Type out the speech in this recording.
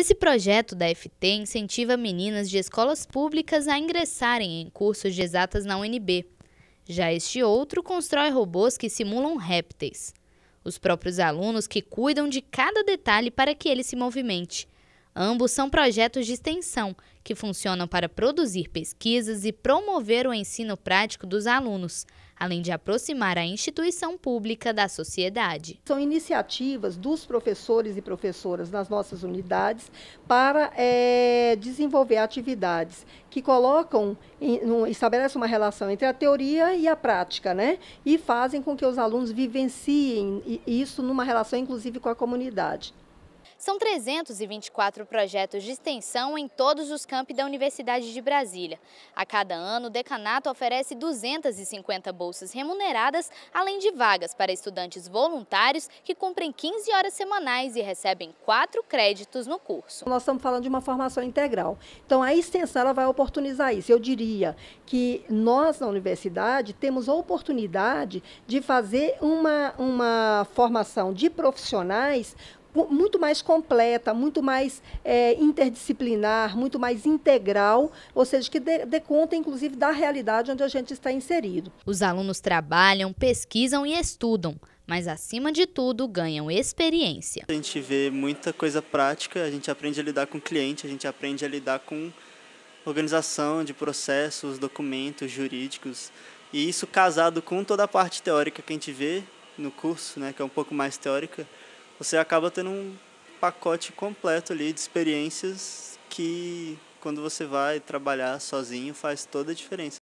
Esse projeto da FT incentiva meninas de escolas públicas a ingressarem em cursos de exatas na UNB. Já este outro constrói robôs que simulam répteis. Os próprios alunos que cuidam de cada detalhe para que ele se movimente. Ambos são projetos de extensão que funcionam para produzir pesquisas e promover o ensino prático dos alunos, além de aproximar a instituição pública da sociedade. São iniciativas dos professores e professoras nas nossas unidades para é, desenvolver atividades que colocam, estabelecem uma relação entre a teoria e a prática, né? E fazem com que os alunos vivenciem isso numa relação, inclusive, com a comunidade. São 324 projetos de extensão em todos os campi da Universidade de Brasília. A cada ano, o decanato oferece 250 bolsas remuneradas, além de vagas para estudantes voluntários que cumprem 15 horas semanais e recebem 4 créditos no curso. Nós estamos falando de uma formação integral. Então, a extensão ela vai oportunizar isso. Eu diria que nós, na universidade, temos a oportunidade de fazer uma, uma formação de profissionais muito mais completa, muito mais é, interdisciplinar, muito mais integral, ou seja, que dê, dê, conta, inclusive, da realidade onde a gente está inserido. Os alunos trabalham, pesquisam e estudam, mas, acima de tudo, ganham experiência. A gente vê muita coisa prática, a gente aprende a lidar com cliente, a gente aprende a lidar com organização de processos, documentos jurídicos, e isso casado com toda a parte teórica que a gente vê no curso, né, que é um pouco mais teórica, você acaba tendo um pacote completo ali de experiências que quando você vai trabalhar sozinho faz toda a diferença.